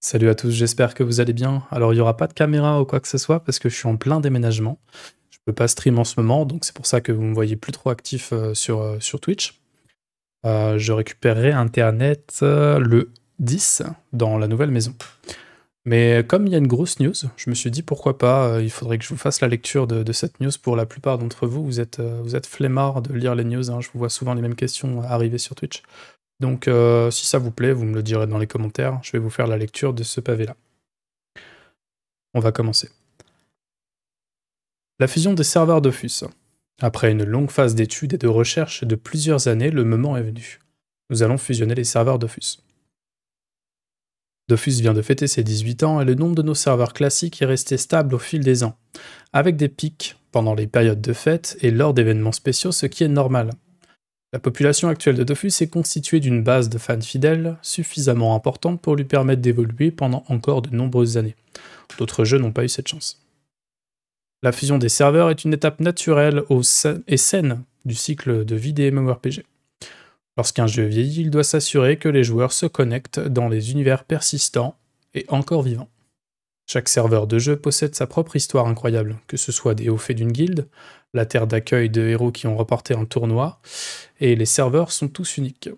Salut à tous, j'espère que vous allez bien. Alors il n'y aura pas de caméra ou quoi que ce soit parce que je suis en plein déménagement. Je ne peux pas stream en ce moment, donc c'est pour ça que vous me voyez plus trop actif euh, sur, euh, sur Twitch. Euh, je récupérerai Internet le 10 dans la nouvelle maison. Mais comme il y a une grosse news, je me suis dit pourquoi pas, il faudrait que je vous fasse la lecture de, cette news pour la plupart d'entre vous. Vous êtes, vous êtes flemmards de lire les news, hein. je vous vois souvent les mêmes questions arriver sur Twitch. Donc, euh, si ça vous plaît, vous me le direz dans les commentaires. Je vais vous faire la lecture de ce pavé-là. On va commencer. La fusion des serveurs Dofus. Après une longue phase d'études et de recherche de plusieurs années, le moment est venu. Nous allons fusionner les serveurs Dofus. Dofus vient de fêter ses 18 ans et le nombre de nos serveurs classiques est resté stable au fil des ans, avec des pics pendant les périodes de fête et lors d'événements spéciaux, ce qui est normal. La population actuelle de Dofus est constituée d'une base de fans fidèles suffisamment importante pour lui permettre d'évoluer pendant encore de nombreuses années. D'autres jeux n'ont pas eu cette chance. La fusion des serveurs est une étape naturelle et saine du cycle de vie des MMORPG. Lorsqu'un jeu vieillit, il doit s'assurer que les joueurs se connectent dans les univers persistants et encore vivants. Chaque serveur de jeu possède sa propre histoire incroyable, que ce soit des hauts faits d'une guilde, la terre d'accueil de héros qui ont remporté un tournoi, et les serveurs sont tous uniques.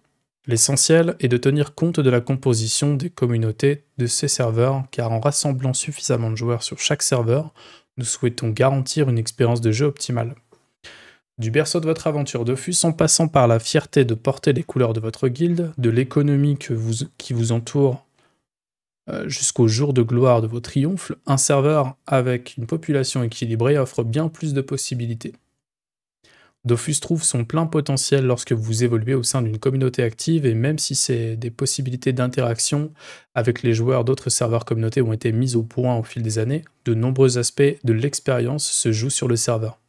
L'essentiel est de tenir compte de la composition des communautés de ces serveurs, car en rassemblant suffisamment de joueurs sur chaque serveur, nous souhaitons garantir une expérience de jeu optimale. Du berceau de votre aventure de Fus, en passant par la fierté de porter les couleurs de votre guilde, de l'économie qui vous entoure euh, jusqu'au jour de gloire de vos triomphes, un serveur avec une population équilibrée offre bien plus de possibilités. Dofus trouve son plein potentiel lorsque vous évoluez au sein d'une communauté active et même si c'est des possibilités d'interaction avec les joueurs d'autres serveurs communautés ont été mises au point au fil des années, de nombreux aspects de l'expérience se jouent sur le serveur.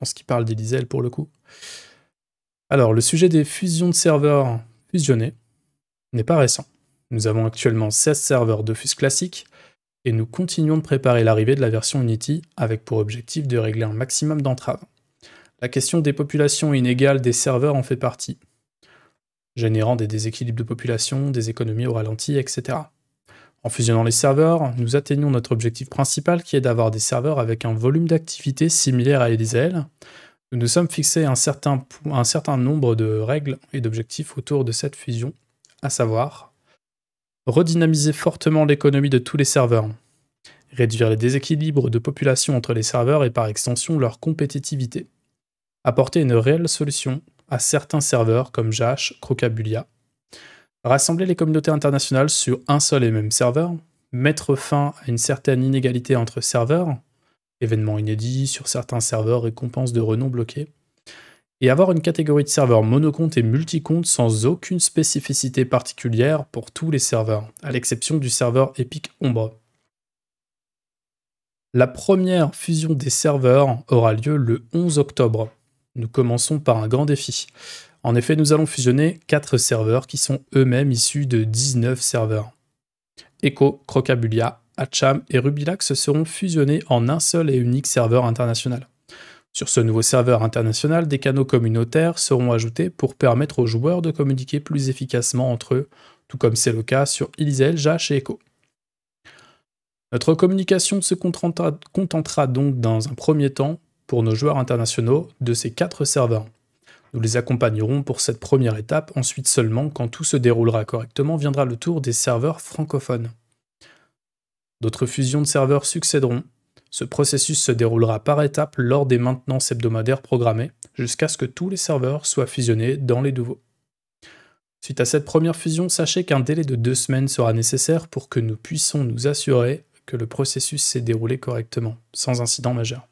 En ce qui parle d'Elysel pour le coup. Alors, le sujet des fusions de serveurs fusionnés n'est pas récent. Nous avons actuellement 16 serveurs de fuse classiques et nous continuons de préparer l'arrivée de la version Unity avec pour objectif de régler un maximum d'entraves. La question des populations inégales des serveurs en fait partie, générant des déséquilibres de population, des économies au ralenti, etc. En fusionnant les serveurs, nous atteignons notre objectif principal qui est d'avoir des serveurs avec un volume d'activité similaire à Elysiel. Nous nous sommes fixés un certain nombre de règles et d'objectifs autour de cette fusion, à savoir redynamiser fortement l'économie de tous les serveurs, réduire les déséquilibres de population entre les serveurs et par extension leur compétitivité, apporter une réelle solution à certains serveurs comme Jash, Crocabulia, rassembler les communautés internationales sur un seul et même serveur, mettre fin à une certaine inégalité entre serveurs, événements inédits sur certains serveurs, récompenses de renom bloqués, et avoir une catégorie de serveurs monocompte et multicompte sans aucune spécificité particulière pour tous les serveurs, à l'exception du serveur Epic Ombre. La première fusion des serveurs aura lieu le 11 octobre. Nous commençons par un grand défi. En effet, nous allons fusionner 4 serveurs qui sont eux-mêmes issus de 19 serveurs. Echo, Crocabulia, Hacham et Rubilax seront fusionnés en un seul et unique serveur international. Sur ce nouveau serveur international, des canaux communautaires seront ajoutés pour permettre aux joueurs de communiquer plus efficacement entre eux, tout comme c'est le cas sur Isel Jash et Echo. Notre communication se contentera donc dans un premier temps, pour nos joueurs internationaux, de ces quatre serveurs. Nous les accompagnerons pour cette première étape, ensuite seulement, quand tout se déroulera correctement, viendra le tour des serveurs francophones. D'autres fusions de serveurs succéderont, ce processus se déroulera par étapes lors des maintenances hebdomadaires programmées, jusqu'à ce que tous les serveurs soient fusionnés dans les nouveaux. Suite à cette première fusion, sachez qu'un délai de deux semaines sera nécessaire pour que nous puissions nous assurer que le processus s'est déroulé correctement, sans incident majeur.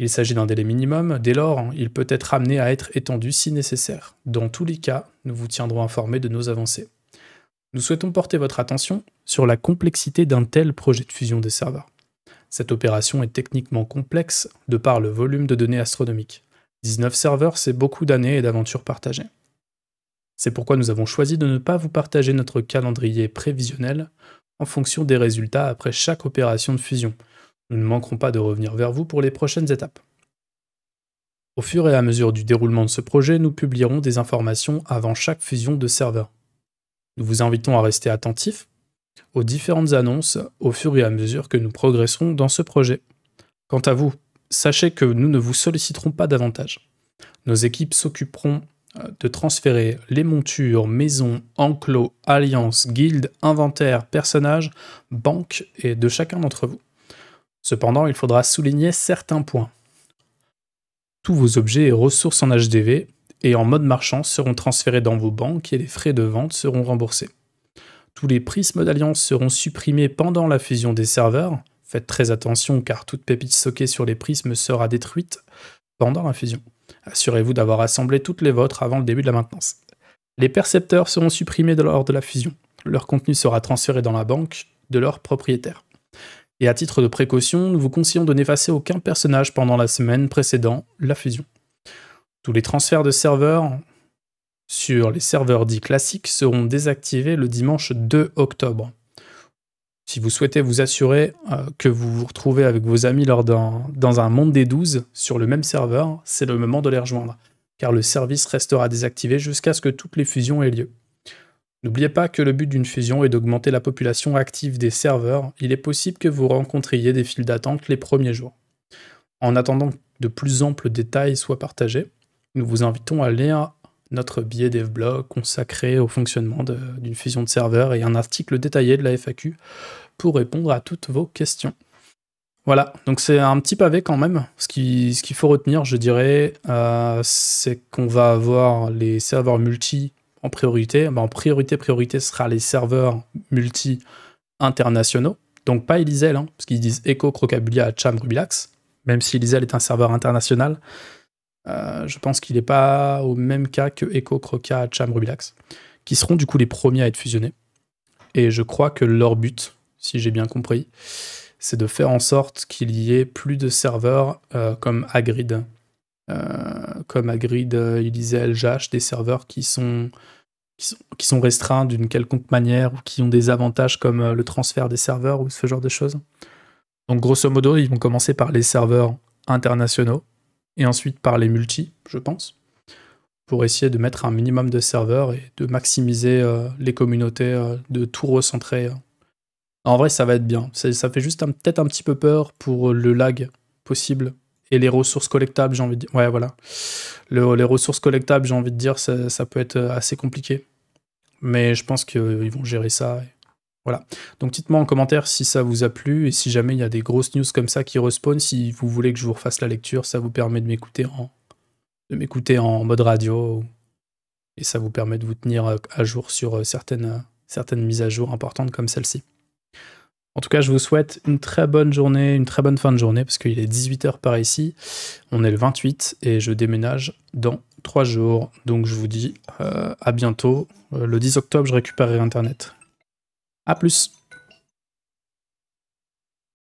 Il s'agit d'un délai minimum, dès lors, il peut être amené à être étendu si nécessaire. Dans tous les cas, nous vous tiendrons informés de nos avancées. Nous souhaitons porter votre attention sur la complexité d'un tel projet de fusion des serveurs. Cette opération est techniquement complexe de par le volume de données astronomiques. 19 serveurs, c'est beaucoup d'années et d'aventures partagées. C'est pourquoi nous avons choisi de ne pas vous partager notre calendrier prévisionnel en fonction des résultats après chaque opération de fusion. Nous ne manquerons pas de revenir vers vous pour les prochaines étapes. Au fur et à mesure du déroulement de ce projet, nous publierons des informations avant chaque fusion de serveurs. Nous vous invitons à rester attentifs aux différentes annonces au fur et à mesure que nous progresserons dans ce projet. Quant à vous, sachez que nous ne vous solliciterons pas davantage. Nos équipes s'occuperont euh, de transférer les montures, maisons, enclos, alliances, guildes, inventaires, personnages, banques et de chacun d'entre vous. Cependant, il faudra souligner certains points. Tous vos objets et ressources en HDV et en mode marchand seront transférés dans vos banques et les frais de vente seront remboursés. Tous les prismes d'alliance seront supprimés pendant la fusion des serveurs. Faites très attention car toute pépite stockée sur les prismes sera détruite pendant la fusion. Assurez-vous d'avoir assemblé toutes les vôtres avant le début de la maintenance. Les percepteurs seront supprimés lors de la fusion. Leur contenu sera transféré dans la banque de leur propriétaire. Et à titre de précaution, nous vous conseillons de n'effacer aucun personnage pendant la semaine précédant la fusion. Tous les transferts de serveurs sur les serveurs dits classiques seront désactivés le dimanche 2 octobre. Si vous souhaitez vous assurer euh, que vous vous retrouvez avec vos amis lors d'un, dans un monde des 12 sur le même serveur, c'est le moment de les rejoindre, car le service restera désactivé jusqu'à ce que toutes les fusions aient lieu. N'oubliez pas que le but d'une fusion est d'augmenter la population active des serveurs. Il est possible que vous rencontriez des files d'attente les premiers jours. En attendant que de plus amples détails soient partagés, nous vous invitons à lire notre billet DevBlog consacré au fonctionnement d'une fusion de serveurs et un article détaillé de la FAQ pour répondre à toutes vos questions. Voilà, donc c'est un petit pavé quand même. Ce qu'il ce faut retenir, je dirais, euh, c'est qu'on va avoir les serveurs multi en priorité. Ben, en priorité, priorité sera les serveurs multi internationaux. Donc pas Elisel, hein, parce qu'ils disent Echo Crocabulia Cham Rubilax, même si Elisel est un serveur international. Euh, je pense qu'il n'est pas au même cas que Echo, Croca, Cham, Rubilax, qui seront du coup les premiers à être fusionnés. Et je crois que leur but, si j'ai bien compris, c'est de faire en sorte qu'il y ait plus de serveurs euh, comme Agrid. Euh, comme Agrid, il disait des serveurs qui sont, qui sont restreints d'une quelconque manière ou qui ont des avantages comme le transfert des serveurs ou ce genre de choses. Donc grosso modo, ils vont commencer par les serveurs internationaux et ensuite par les multi, je pense, pour essayer de mettre un minimum de serveurs et de maximiser euh, les communautés, euh, de tout recentrer. Euh. En vrai, ça va être bien. Ça fait juste peut-être un petit peu peur pour le lag possible et les ressources collectables, j'ai envie de dire. Ouais, voilà. les ressources collectables, j'ai envie de dire, ça, peut être assez compliqué. Mais je pense qu'ils vont gérer ça. Voilà. Donc dites-moi en commentaire si ça vous a plu et si jamais il y a des grosses news comme ça qui respawn, si vous voulez que je vous refasse la lecture, ça vous permet de m'écouter en m'écouter en mode radio et ça vous permet de vous tenir euh, à jour sur euh, euh, certaines mises à jour importantes comme celle-ci. En tout cas, je vous souhaite une très bonne journée, une très bonne fin de journée, parce qu'il est 18h par ici. On est le 28 et je déménage dans 3 jours. Donc je vous dis à bientôt. le 10 octobre, je récupérerai Internet. A plus.